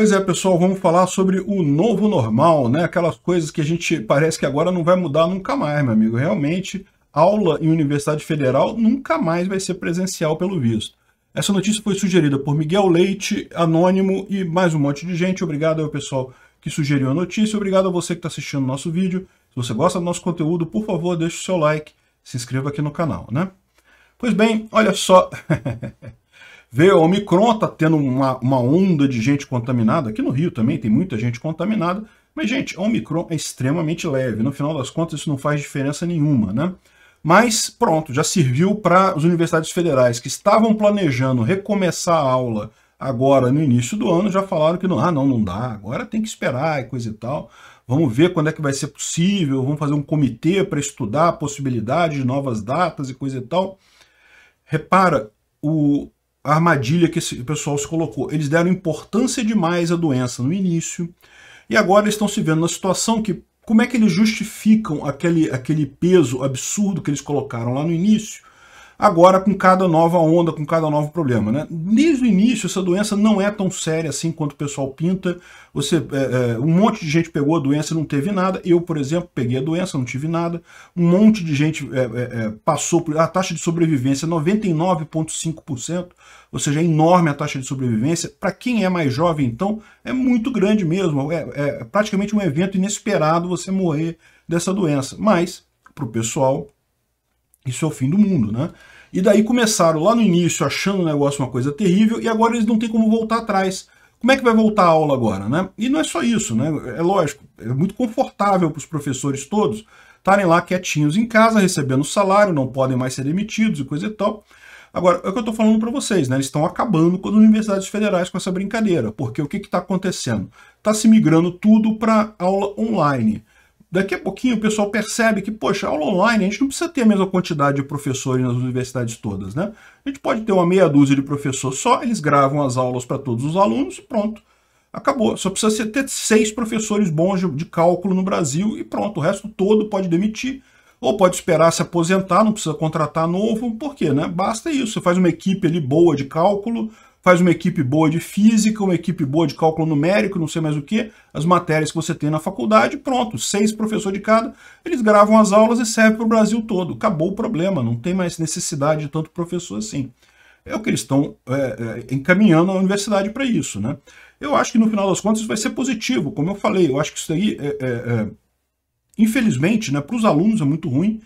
Pois é, pessoal, vamos falar sobre o novo normal, né? Aquelas coisas que a gente parece que agora não vai mudar nunca mais, meu amigo. Realmente, aula em Universidade Federal nunca mais vai ser presencial, pelo visto. Essa notícia foi sugerida por Miguel Leite, Anônimo e mais um monte de gente. Obrigado ao pessoal que sugeriu a notícia. Obrigado a você que está assistindo o nosso vídeo. Se você gosta do nosso conteúdo, por favor, deixe o seu like, se inscreva aqui no canal, né? Pois bem, olha só... Veio o Omicron, está tendo uma, uma onda de gente contaminada. Aqui no Rio também tem muita gente contaminada. Mas, gente, o Omicron é extremamente leve. No final das contas, isso não faz diferença nenhuma, né? Mas, pronto, já serviu para as universidades federais que estavam planejando recomeçar a aula agora no início do ano, já falaram que não, ah, não, não dá, agora tem que esperar e coisa e tal. Vamos ver quando é que vai ser possível, vamos fazer um comitê para estudar a possibilidade de novas datas e coisa e tal. Repara, o, armadilha que esse pessoal se colocou. Eles deram importância demais à doença no início e agora eles estão se vendo na situação que como é que eles justificam aquele, aquele peso absurdo que eles colocaram lá no início agora com cada nova onda, com cada novo problema. Né? Desde o início, essa doença não é tão séria assim quanto o pessoal pinta. Você, é, é, um monte de gente pegou a doença e não teve nada. Eu, por exemplo, peguei a doença, não tive nada. Um monte de gente é, é, é passou por. A taxa de sobrevivência é 99,5%, ou seja, é enorme a taxa de sobrevivência. Para quem é mais jovem, então, é muito grande mesmo. é, é praticamente um evento inesperado você morrer dessa doença. Mas, para o pessoal isso é o fim do mundo, né? E daí começaram lá no início achando o negócio uma coisa terrível e agora eles não têm como voltar atrás. Como é que vai voltar a aula agora, né? E não é só isso, né? É lógico, é muito confortável para os professores todos estarem lá quietinhos em casa, recebendo salário, não podem mais ser demitidos e coisa e tal. Agora, é o que eu estou falando para vocês, né? Eles estão acabando com as universidades federais com essa brincadeira, porque o que está acontecendo? Está se migrando tudo para aula online daqui a pouquinho o pessoal percebe que, poxa, aula online, a gente não precisa ter a mesma quantidade de professores nas universidades todas, né? A gente pode ter uma meia dúzia de professores só, eles gravam as aulas para todos os alunos e pronto. Acabou. Só precisa ter seis professores bons de, de cálculo no Brasil e pronto. O resto todo pode demitir ou pode esperar se aposentar, não precisa contratar novo, por quê? Né? Basta isso, você faz uma equipe ali boa de cálculo, faz uma equipe boa de física, uma equipe boa de cálculo numérico, não sei mais o que, as matérias que você tem na faculdade, pronto, seis professores de cada, eles gravam as aulas e servem para o Brasil todo. Acabou o problema, não tem mais necessidade de tanto professor assim. É o que eles estão é, é encaminhando a universidade para isso, né? Eu acho que no final das contas isso vai ser positivo, como eu falei, eu acho que isso aí, é, é, é, infelizmente, né, para os alunos é muito ruim,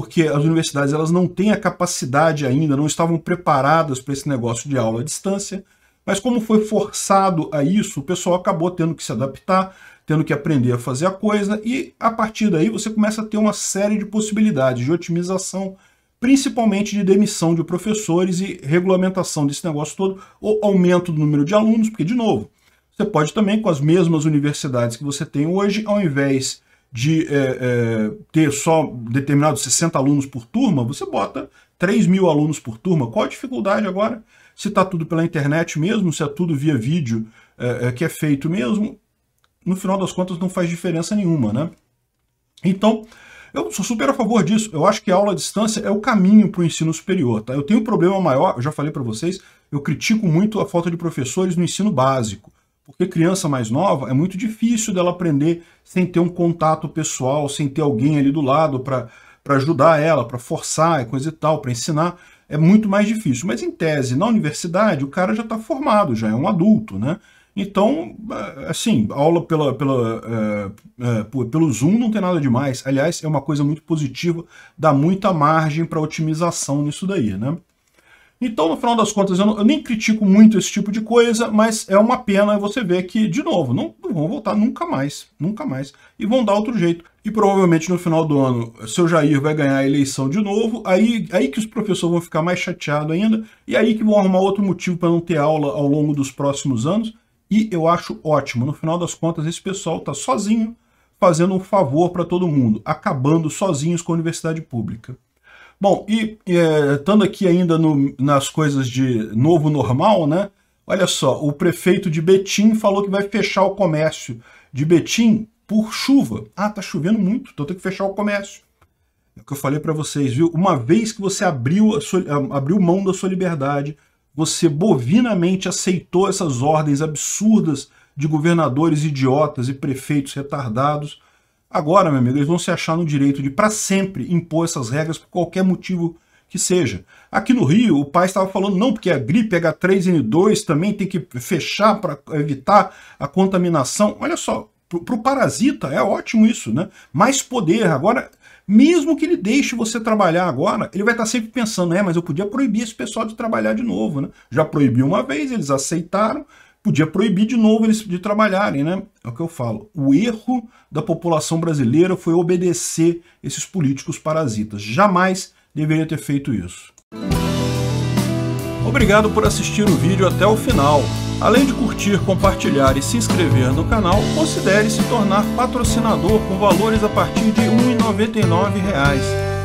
porque as universidades elas não têm a capacidade ainda, não estavam preparadas para esse negócio de aula à distância, mas como foi forçado a isso, o pessoal acabou tendo que se adaptar, tendo que aprender a fazer a coisa, e a partir daí você começa a ter uma série de possibilidades de otimização, principalmente de demissão de professores e regulamentação desse negócio todo, ou aumento do número de alunos, porque, de novo, você pode também, com as mesmas universidades que você tem hoje, ao invés de é, é, ter só determinados 60 alunos por turma, você bota 3 mil alunos por turma. Qual a dificuldade agora? Se está tudo pela internet mesmo, se é tudo via vídeo é, é, que é feito mesmo, no final das contas não faz diferença nenhuma, né? Então, eu sou super a favor disso. Eu acho que a aula à distância é o caminho para o ensino superior. Tá? Eu tenho um problema maior, eu já falei para vocês, eu critico muito a falta de professores no ensino básico. Porque criança mais nova é muito difícil dela aprender sem ter um contato pessoal, sem ter alguém ali do lado para ajudar ela, para forçar, e coisa e tal, para ensinar. É muito mais difícil. Mas em tese, na universidade, o cara já está formado, já é um adulto, né? Então, é, assim, aula pela, pela, é, é, pelo Zoom não tem nada demais. Aliás, é uma coisa muito positiva, dá muita margem para otimização nisso daí, né? Então, no final das contas, eu, não, eu, nem critico muito esse tipo de coisa, mas é uma pena você ver que, de novo, não, não, vão voltar nunca mais, nunca mais, e vão dar outro jeito. E provavelmente no final do ano, seu Jair vai ganhar a eleição de novo, aí, aí que os professores vão ficar mais chateados ainda, e aí que vão arrumar outro motivo para não ter aula ao longo dos próximos anos, e eu acho ótimo. No final das contas, esse pessoal está sozinho, fazendo um favor para todo mundo, acabando sozinhos com a universidade pública. Bom, e é, estando aqui ainda no, nas coisas de novo normal, né? Olha só, o prefeito de Betim falou que vai fechar o comércio de Betim por chuva. Ah, tá chovendo muito, então tem que fechar o comércio. É o que eu falei para vocês, viu? Uma vez que você abriu, sua, abriu mão da sua liberdade, você bovinamente aceitou essas ordens absurdas de governadores idiotas e prefeitos retardados, Agora, meu amigo, eles vão se achar no direito de para sempre impor essas regras por qualquer motivo que seja. Aqui no Rio, o pai estava falando, não, porque a gripe H3N2 também tem que fechar para evitar a contaminação. Olha só, para o parasita é ótimo isso, né? Mais poder. Agora, mesmo que ele deixe você trabalhar agora, ele vai estar sempre pensando, é, mas eu podia proibir esse pessoal de trabalhar de novo, né? Já proibiu uma vez, eles aceitaram, podia proibir de novo eles de trabalharem, né? É o que eu falo. O erro da população brasileira foi obedecer esses políticos parasitas. Jamais deveria ter feito isso. Obrigado por assistir o vídeo até o final. Além de curtir, compartilhar e se inscrever no canal, considere se tornar patrocinador com valores a partir de R$ 1,99